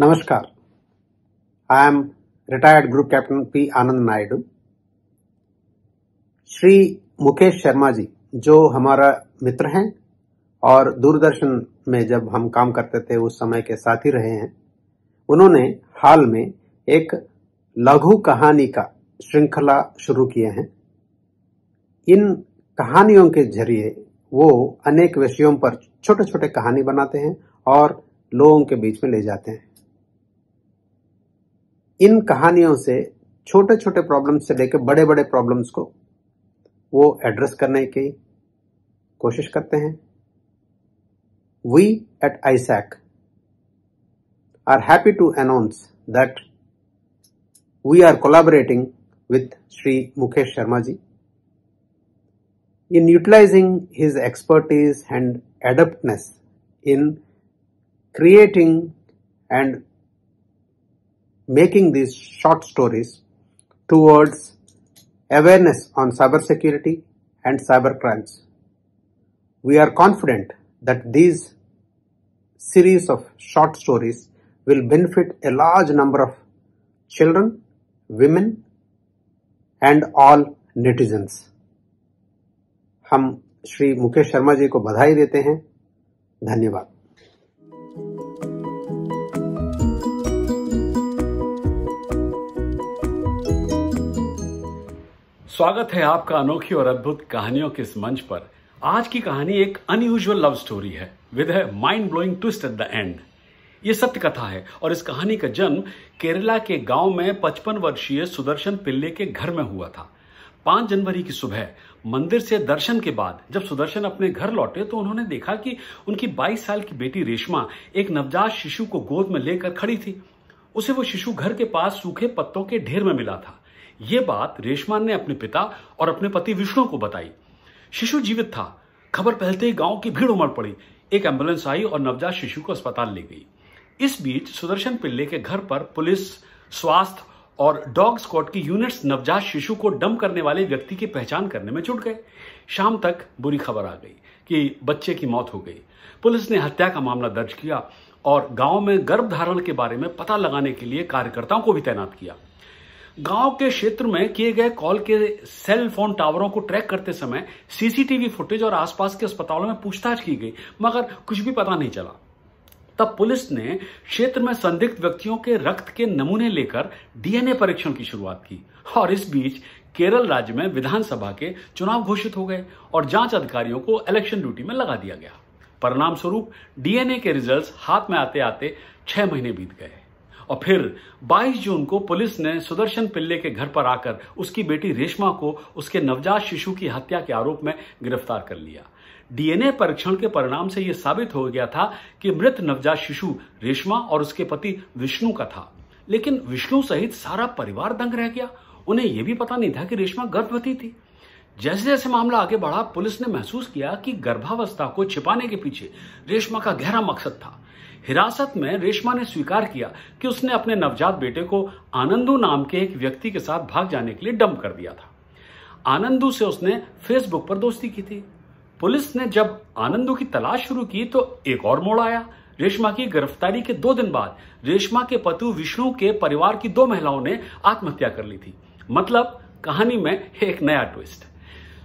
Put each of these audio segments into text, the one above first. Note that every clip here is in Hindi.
Namaskar. I am retired Group Captain P. Anand Naidu. Shri Mukesh Sharma जी जो हमारा मित्र हैं और दूरदर्शन में जब हम काम करते थे उस समय के साथी रहे हैं उन्होंने हाल में एक लघु कहानी का श्रृंखला शुरू किए हैं इन कहानियों के जरिए वो अनेक विषयों पर छोटे छोटे कहानी बनाते हैं और लोगों के बीच में ले जाते हैं इन कहानियों से छोटे छोटे प्रॉब्लम्स से लेकर बड़े बड़े प्रॉब्लम्स को वो एड्रेस करने की कोशिश करते हैं we at ISAC are happy to announce that we are collaborating with Sri Mukesh Sharma ji in utilizing his expertise and adeptness in creating and making these short stories towards awareness on cybersecurity and cyber crimes, We are confident that these series of short stories will benefit a large number of children, women and all netizens. हम श्री मुकेश शर्मा जी को बधाई देते हैं धन्यवाद स्वागत है आपका अनोखी और अद्भुत कहानियों के इस मंच पर आज की कहानी एक अनयूजल लव स्टोरी है विद है mind blowing twist at the end ये सत्य कथा है और इस कहानी का जन्म केरला के गांव में पचपन वर्षीय सुदर्शन पिल्ले के घर में हुआ था पांच जनवरी की सुबह मंदिर से दर्शन के बाद जब सुदर्शन अपने घर लौटे तो उन्होंने देखा कि उनकी 22 साल की बेटी रेशमा एक नवजात शिशु को गोद में लेकर खड़ी थी उसे वो शिशु घर के पास सूखे पत्तों के ढेर में मिला था ये बात रेशमान ने अपने पिता और अपने पति विष्णु को बताई शिशु जीवित था खबर फैलते ही गांव की भीड़ उमड़ पड़ी एक एम्बुलेंस आई और नवजात शिशु को अस्पताल ले गई इस बीच सुदर्शन पिल्ले के घर पर पुलिस स्वास्थ्य और डॉग स्क्वाड की यूनिट्स नवजात शिशु को डम करने वाले व्यक्ति की पहचान करने में जुट गए शाम तक बुरी खबर आ गई कि बच्चे की मौत हो गई पुलिस ने हत्या का मामला दर्ज किया और गांव में गर्भ धारण के बारे में पता लगाने के लिए कार्यकर्ताओं को भी तैनात किया गांव के क्षेत्र में किए गए कॉल के सेल फोन टावरों को ट्रैक करते समय सीसीटीवी फुटेज और आसपास के अस्पतालों में पूछताछ की गई मगर कुछ भी पता नहीं चला तब पुलिस ने क्षेत्र में संदिग्ध व्यक्तियों के रक्त के नमूने लेकर डीएनए परीक्षण की शुरुआत की और इस बीच केरल राज्य में विधानसभा के चुनाव घोषित हो गए और जांच अधिकारियों को इलेक्शन ड्यूटी में लगा दिया गया परिणाम स्वरूप डीएनए के रिजल्ट्स हाथ में आते आते छह महीने बीत गए और फिर 22 जून को पुलिस ने सुदर्शन पिल्ले के घर पर आकर उसकी बेटी रेशमा को उसके नवजात शिशु की हत्या के आरोप में गिरफ्तार कर लिया डीएनए परीक्षण के परिणाम से यह साबित हो गया था कि मृत नवजात शिशु रेशमा और उसके पति विष्णु का था लेकिन विष्णु सहित सारा परिवार दंग रह गया उन्हें यह भी पता नहीं था कि रेशमा गर्भवती थी जैसे जैसे मामला आगे बढ़ा पुलिस ने महसूस किया कि गर्भावस्था को छिपाने के पीछे रेशमा का गहरा मकसद था हिरासत में रेशमा ने स्वीकार किया कि उसने अपने नवजात बेटे को आनंदू नाम के एक व्यक्ति के साथ भाग जाने के लिए डंप कर दिया था आनंदू से उसने फेसबुक पर दोस्ती की थी पुलिस ने जब आनंदू की तलाश शुरू की तो एक और मोड़ आया रेशमा की गिरफ्तारी के दो दिन बाद रेशमा के पति विष्णु के परिवार की दो महिलाओं ने आत्महत्या कर ली थी मतलब कहानी में एक नया ट्विस्ट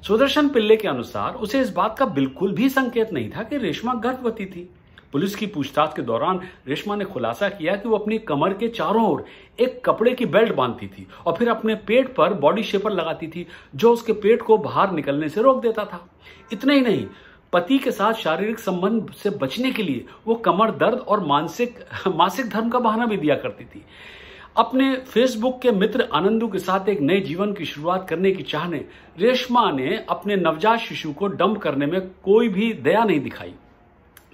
सुदर्शन पिल्ले के अनुसार उसे इस बात का बिल्कुल भी संकेत नहीं था कि रेशमा गर्भवती थी पुलिस की पूछताछ के दौरान रेशमा ने खुलासा किया कि वो अपनी कमर के चारों ओर एक कपड़े की बेल्ट बांधती थी और फिर अपने पेट पर बॉडी शेपर लगाती थी जो उसके पेट को बाहर निकलने से रोक देता था इतना ही नहीं पति के साथ शारीरिक संबंध से बचने के लिए वो कमर दर्द और मानसिक मासिक धर्म का बहाना भी दिया करती थी अपने फेसबुक के मित्र आनंदू के साथ एक नए जीवन की शुरुआत करने की चाह ने रेशमा ने अपने नवजात शिशु को डंप करने में कोई भी दया नहीं दिखाई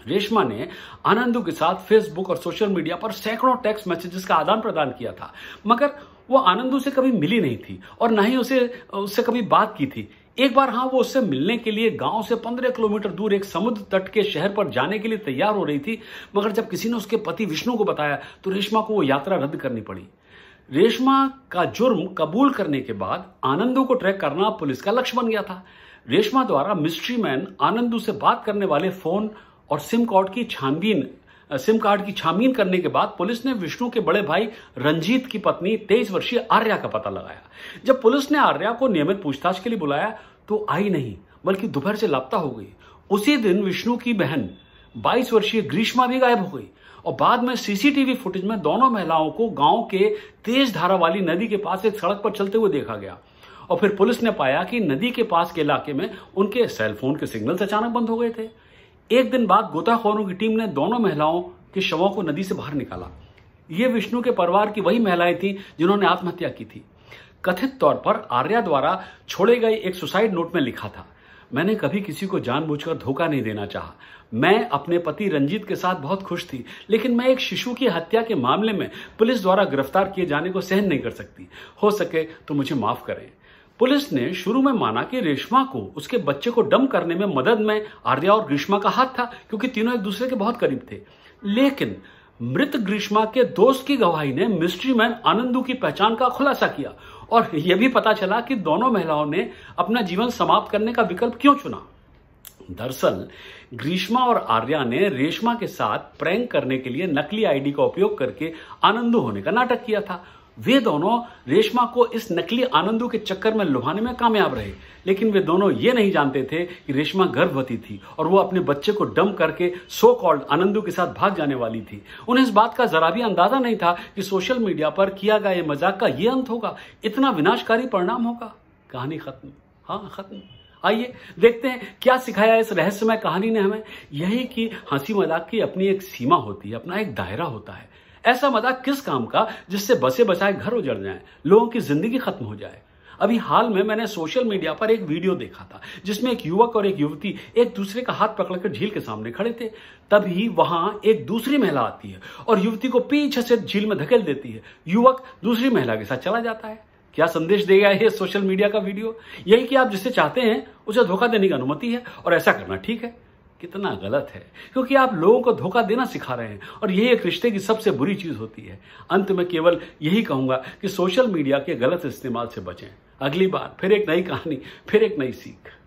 रेशमा ने आनंदू के साथ फेसबुक और सोशल मीडिया पर सैकड़ों टेक्स्ट मैसेजेस का आदान प्रदान किया था मगर वो आनंदू से कभी मिली नहीं थी और ना ही उसे उससे कभी बात की थी एक बार हाँ वो उससे मिलने के लिए गांव से पंद्रह किलोमीटर दूर एक समुद्र तट के शहर पर जाने के लिए तैयार हो रही थी मगर जब किसी ने उसके पति विष्णु को बताया तो रेशमा को वो यात्रा रद्द करनी पड़ी रेशमा का जुर्म कबूल करने के बाद आनंदू को ट्रैक करना पुलिस का लक्ष्य बन गया था रेशमा द्वारा मिस्ट्री मैन आनंदू से बात करने वाले फोन और सिम कार्ड की छानबीन सिम कार्ड की छानबीन करने के बाद पुलिस ने विष्णु के बड़े भाई रंजीत की पत्नी तेईस वर्षीय आर्या का पता लगाया जब पुलिस ने आर्या को नियमित पूछताछ के लिए बुलाया तो आई नहीं बल्कि दोपहर से लापता हो गई उसी दिन विष्णु की बहन 22 वर्षीय ग्रीष्मा भी गायब हो गई और बाद में सीसीटीवी फुटेज में दोनों महिलाओं को गांव के तेज धारा वाली नदी के पास एक सड़क पर चलते हुए देखा गया और फिर पुलिस ने पाया कि नदी के पास के इलाके में उनके सेलफोन के सिग्नल अचानक बंद हो गए थे एक दिन बाद गोताखोरों की टीम ने दोनों महिलाओं के शवों को नदी से बाहर निकाला ये विष्णु के परिवार की वही महिलाएं थी जिन्होंने आत्महत्या की थी कथित तौर पर आर्या द्वारा छोड़े गए एक सुसाइड नोट में लिखा था मैंने कभी किसी को जानबूझकर धोखा नहीं देना चाहा मैं अपने पति रंजीत के साथ बहुत खुश थी लेकिन मैं एक शिशु की हत्या के मामले में पुलिस द्वारा गिरफ्तार किए जाने को सहन नहीं कर सकती हो सके तो मुझे माफ करें पुलिस ने शुरू में माना कि रेशमा को उसके बच्चे को डम करने में मदद में आर्या और ग्रीष्मा का हाथ था क्योंकि तीनों एक दूसरे के बहुत करीब थे लेकिन मृत ग्रीष्मा के दोस्त की गवाही ने मिस्ट्री मैन आनंदू की पहचान का खुलासा किया और यह भी पता चला कि दोनों महिलाओं ने अपना जीवन समाप्त करने का विकल्प क्यों चुना दरअसल ग्रीष्मा और आर्या ने रेशमा के साथ प्रैंक करने के लिए नकली आईडी का उपयोग करके आनंदू होने का नाटक किया था वे दोनों रेशमा को इस नकली आनंदू के चक्कर में लुभाने में कामयाब रहे लेकिन वे दोनों ये नहीं जानते थे कि रेशमा गर्भवती थी और वो अपने बच्चे को डम करके सो कॉल्ड आनंदू के साथ भाग जाने वाली थी उन्हें इस बात का जरा भी अंदाजा नहीं था कि सोशल मीडिया पर किया गया ये मजाक का ये अंत होगा इतना विनाशकारी परिणाम होगा कहानी खत्म हाँ खत्म आइए देखते हैं क्या सिखाया इस रहस्यमय कहानी ने हमें यही कि हंसी मजाक की अपनी एक सीमा होती है अपना एक दायरा होता है ऐसा मजाक किस काम का जिससे बसे बसाए घर उजड़ जाए लोगों की जिंदगी खत्म हो जाए अभी हाल में मैंने सोशल मीडिया पर एक वीडियो देखा था जिसमें एक युवक और एक युवती एक दूसरे का हाथ पकड़कर झील के सामने खड़े थे तभी वहां एक दूसरी महिला आती है और युवती को पीछे से झील में धकेल देती है युवक दूसरी महिला के साथ चला जाता है क्या संदेश देगा ये सोशल मीडिया का वीडियो यही कि आप जिसे चाहते हैं उसे धोखा देने की अनुमति है और ऐसा करना ठीक है कितना गलत है क्योंकि आप लोगों को धोखा देना सिखा रहे हैं और यही एक रिश्ते की सबसे बुरी चीज़ होती है अंत में केवल यही कहूंगा कि सोशल मीडिया के गलत इस्तेमाल से बचें अगली बार फिर एक नई कहानी फिर एक नई सीख